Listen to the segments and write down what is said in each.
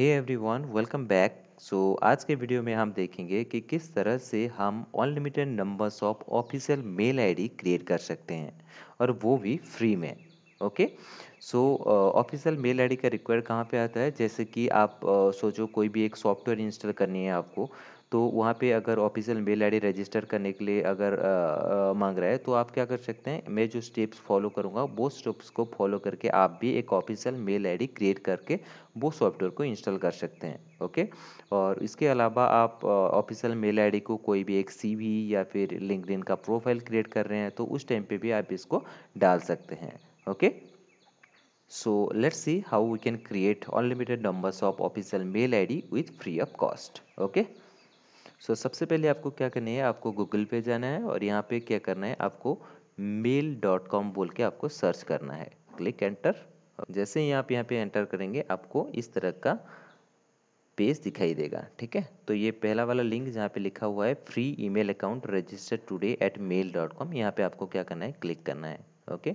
हे one welcome back so आज के video में हम देखेंगे कि किस तरह से हम unlimited numbers of official mail ID create कर सकते हैं और वो भी फ्री में okay so official mail ID का रिक्वायर कहाँ पे आता है जैसे कि आप uh, सोचो कोई भी एक सॉफ्टवेयर इंस्टॉल करनी है आपको तो वहाँ पे अगर ऑफिशियल मेल आईडी रजिस्टर करने के लिए अगर आ, मांग रहा है तो आप क्या कर सकते हैं मैं जो स्टेप्स फॉलो करूँगा वो स्टेप्स को फॉलो करके आप भी एक ऑफिशियल मेल आईडी क्रिएट करके वो सॉफ्टवेयर को इंस्टॉल कर सकते हैं ओके और इसके अलावा आप ऑफिशियल मेल आईडी को कोई भी एक सी या फिर लिंक्डइन का प्रोफाइल क्रिएट कर रहे हैं तो उस टाइम पर भी आप इसको डाल सकते हैं okay So let's see how we can create unlimited numbers of official mail ID with free of cost. Okay. So सबसे पहले आपको क्या करना है आपको गूगल पे जाना है और यहाँ पे क्या करना है आपको मेल डॉट कॉम बोल के आपको सर्च करना है क्लिक एंटर जैसे ही आप यहाँ पे एंटर करेंगे आपको इस तरह का पेज दिखाई देगा ठीक है तो ये पहला वाला लिंक जहाँ पे लिखा हुआ है free email account register today at mail dot com यहाँ पे आपको क्या करना है क्लिक करना है ओके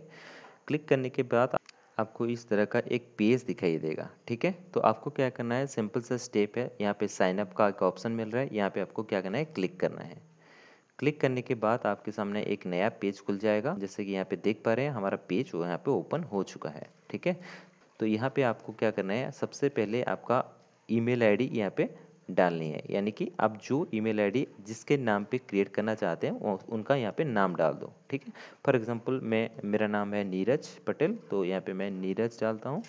क्लिक करने के बाद आपको इस तरह का एक पेज दिखाई देगा ठीक है तो आपको क्या करना है सिंपल सा स्टेप है यहाँ पे साइन अप का एक ऑप्शन मिल रहा है यहाँ पे आपको क्या करना है क्लिक करना है क्लिक करने के बाद आपके सामने एक नया पेज खुल जाएगा जैसे कि यहाँ पे देख पा रहे हैं हमारा पेज वो यहाँ पे ओपन हो चुका है ठीक है तो यहाँ पे आपको क्या करना है सबसे पहले आपका ईमेल आईडी यहाँ पे डालनी है यानी कि आप जो ईमेल आईडी जिसके नाम पे क्रिएट करना चाहते हैं उनका यहाँ पे नाम डाल दो ठीक है फॉर एग्जांपल मैं मेरा नाम है नीरज पटेल तो यहाँ पे मैं नीरज डालता हूँ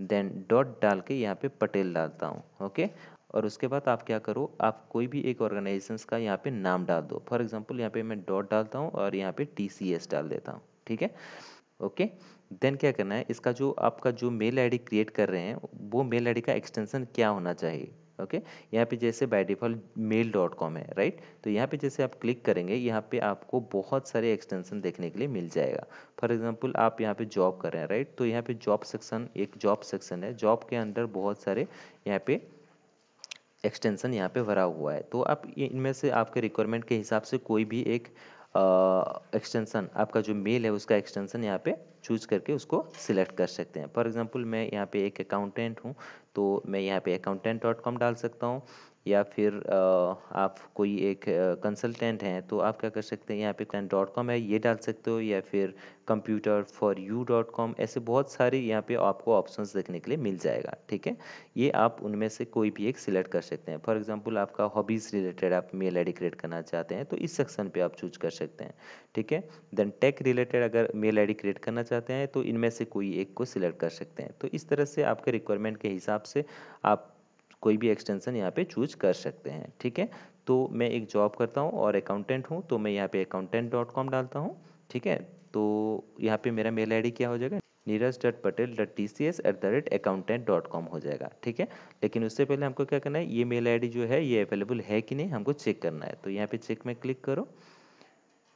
देन डॉट डाल के यहाँ पे पटेल डालता हूँ ओके और उसके बाद आप क्या करो आप कोई भी एक ऑर्गेनाइजेशन का यहाँ पे नाम डाल दो फॉर एग्जाम्पल यहाँ पे मैं डॉट डालता हूँ और यहाँ पे टी डाल देता हूँ ठीक है ओके देन क्या करना है इसका जो आपका जो मेल आईडी क्रिएट कर रहे हैं वो मेल आईडी का एक्सटेंशन क्या होना चाहिए ओके यहाँ पे जैसे by default mail dot com है राइट तो यहाँ पे जैसे आप क्लिक करेंगे यहाँ पे आपको बहुत सारे एक्सटेंशन देखने के लिए मिल जाएगा फॉर एग्जांपल आप यहाँ पे जॉब कर रहे हैं राइट तो यहाँ पे जॉब सेक्शन एक जॉब सेक्शन है जॉब के अंदर बहुत सारे यहाँ पे एक्सटेंशन यहाँ पे भरा हुआ है तो आप इनमें से आपके रिक्वायरमेंट के हिसाब से कोई भी एक एक्सटेंशन आपका जो मेल है उसका एक्सटेंशन यहाँ पे चूज करके उसको सिलेक्ट कर सकते हैं फॉर एग्जांपल मैं यहाँ पे एक अकाउंटेंट हूँ तो मैं यहाँ पे अकाउंटेंट डॉट कॉम डाल सकता हूँ या फिर आप कोई एक कंसल्टेंट हैं तो आप क्या कर सकते हैं यहाँ पे कैन डॉट कॉम है ये डाल सकते हो या फिर computer for you dot com ऐसे बहुत सारे यहाँ पे आपको ऑप्शंस देखने के लिए मिल जाएगा ठीक है ये आप उनमें से कोई भी एक सिलेक्ट कर सकते हैं फॉर एग्जांपल आपका हॉबीज़ रिलेटेड आप मेल आई क्रिएट करना चाहते हैं तो इस सेक्शन पर आप चूज कर सकते हैं ठीक है देन टेक रिलेटेड अगर मेल आई क्रिएट करना चाहते चाहते हैं तो इनमें से कोई एक को सिलेक्ट कर सकते हैं तो इस तरह से आपके रिक्वायरमेंट के हिसाब से आप कोई भी एक्सटेंशन यहाँ पे चूज कर सकते हैं ठीक है तो मैं एक जॉब करता हूँ और अकाउंटेंट हूँ तो मैं यहाँ पे अकाउंटेंट डॉट कॉम डालता हूँ ठीक है तो यहाँ पे मेरा मेल आईडी क्या हो जाएगा Neeraj dot Patel dot T C S at the rate accountant dot com हो जाएगा ठीक है लेकिन उससे पहले हमको क्या करना है ये मेल आईडी जो है ये अवेलेबल है कि नहीं हमको चेक करना है तो यहाँ पे चेक में क्लिक करो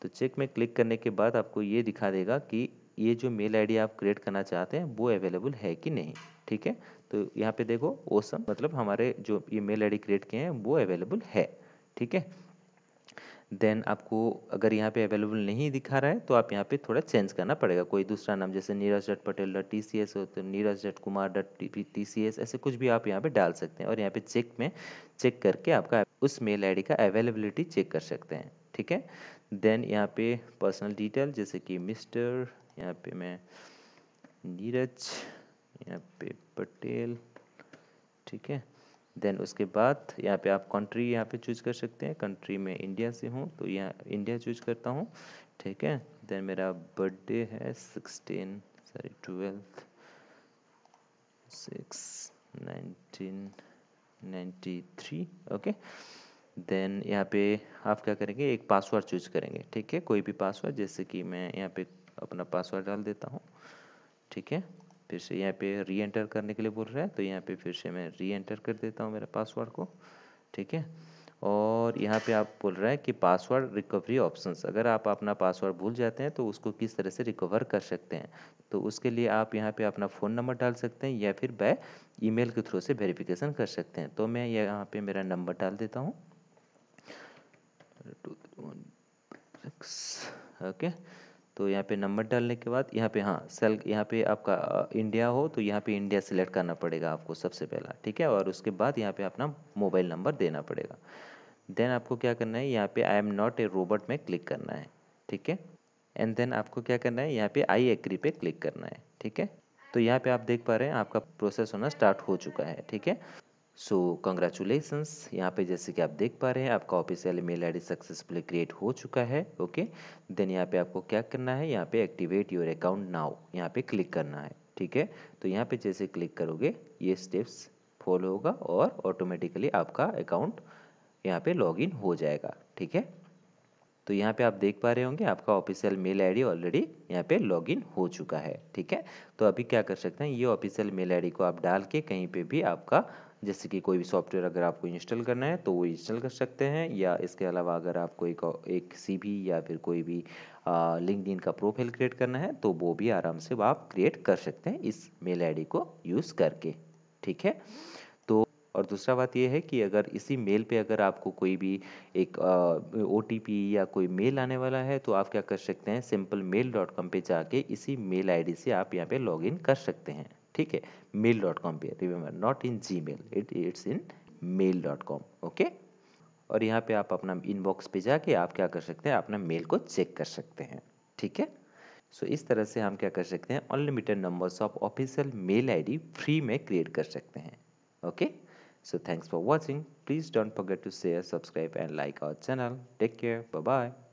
तो चेक में क्लिक करने के बाद आपको ये दिखा देगा कि ये जो मेल आईडी आप क्रिएट करना चाहते हैं वो अवेलेबल है कि नहीं ठीक है तो यहाँ पे देखो ओसम मतलब हमारे जो ये मेल आईडी क्रिएट किए हैं वो अवेलेबल है ठीक है देन आपको अगर यहाँ पे अवेलेबल नहीं दिखा रहा है तो आप यहाँ पे थोड़ा चेंज करना पड़ेगा कोई दूसरा नाम जैसे Neeraj dot Patel dot T C S हो तो Neeraj dot Kumar dot T C S ऐसे कुछ भी आप यहाँ पे डाल सकते हैं और यहाँ पे चेक में चेक करके आपका उस मेल आईडी का अवेलेबिलिटी चेक कर सकते हैं ठीक है देन यहाँ पे पर्सनल डिटेल जैसे कि मिस्टर यहाँ पे मैं नीरज यहाँ पे पटेल ठीक है देन उसके बाद यहाँ पे आप कंट्री यहाँ पे चूज कर सकते हैं कंट्री में इंडिया से हूँ तो यहाँ इंडिया चूज करता हूँ ठीक है देन मेरा बर्थडे है sixteen sorry twelfth six nineteen ninety three okay then यहाँ पे आप क्या करेंगे एक पासवर्ड चूज करेंगे ठीक है कोई भी पासवर्ड जैसे कि मैं यहाँ पे अपना पासवर्ड डाल देता हूँ ठीक है फिर से यहाँ पे री एंटर करने के लिए बोल रहा है तो यहाँ पे फिर से मैं री एंटर कर देता हूँ मेरा पासवर्ड को ठीक है और यहाँ पे आप बोल रहा है कि पासवर्ड रिकवरी ऑप्शंस अगर आप अपना पासवर्ड भूल जाते हैं तो उसको किस तरह से रिकवर कर सकते हैं तो उसके लिए आप यहाँ पे अपना फ़ोन नंबर डाल सकते हैं या फिर बाय ईमेल के थ्रू से वेरिफिकेशन कर सकते हैं तो मैं यहाँ पे मेरा नंबर डाल देता हूँ ओके तो यहाँ पे नंबर डालने के बाद यहाँ पे हाँ सेल यहाँ पे आपका इंडिया हो तो यहाँ पे इंडिया सेलेक्ट करना पड़ेगा आपको सबसे पहला ठीक है और उसके बाद यहाँ पे अपना मोबाइल नंबर देना पड़ेगा देन आपको क्या करना है यहाँ पे I am not a robot में क्लिक करना है ठीक है एंड देन आपको क्या करना है यहाँ पे आई एग्री पे क्लिक करना है ठीक है तो यहाँ पे आप देख पा रहे हैं आपका प्रोसेस होना स्टार्ट हो चुका है ठीक है सो कंग्रेचुलेसन्स यहाँ पे जैसे कि आप देख पा रहे हैं आपका official mail ID successfully create हो चुका है ओके देन यहाँ पे आपको क्या करना है यहाँ पे एक्टिवेट योर अकाउंट नाउ यहाँ पे क्लिक करना है ठीक है तो यहाँ पे जैसे क्लिक करोगे ये स्टेप्स फॉलो होगा और ऑटोमेटिकली आपका अकाउंट यहाँ पे इन हो जाएगा ठीक है तो यहाँ पे आप देख पा रहे होंगे आपका ऑफिशियल मेल आईडी ऑलरेडी यहाँ पे लॉगिन हो चुका है ठीक है तो अभी क्या कर सकते हैं ये ऑफिशियल मेल आईडी को आप डाल के कहीं पे भी आपका जैसे कि कोई भी सॉफ्टवेयर अगर आपको इंस्टॉल करना है तो वो इंस्टॉल कर सकते हैं या इसके अलावा अगर आपको एक एक सी भी या फिर कोई भी लिंकड का प्रोफाइल क्रिएट करना है तो वो भी आराम से आप क्रिएट कर सकते हैं इस मेल आई को यूज़ करके ठीक है तो और दूसरा बात यह है कि अगर इसी मेल पे अगर आपको कोई भी एक ओ या कोई मेल आने वाला है तो आप क्या कर सकते हैं सिंपल मेल डॉट कॉम पर जाके इसी मेल आईडी से आप यहाँ पे लॉगिन कर सकते हैं ठीक है मेल डॉट कॉम पर remember not in G mail it it's in mail dot com okay और यहाँ पे आप अपना इनबॉक्स पे जाके आप क्या कर सकते हैं अपना मेल को चेक कर सकते हैं ठीक है सो so, इस तरह से हम क्या कर सकते हैं unlimited numbers of official mail ID free में क्रिएट कर सकते हैं okay so thanks for watching please don't forget to share subscribe and like our channel take care bye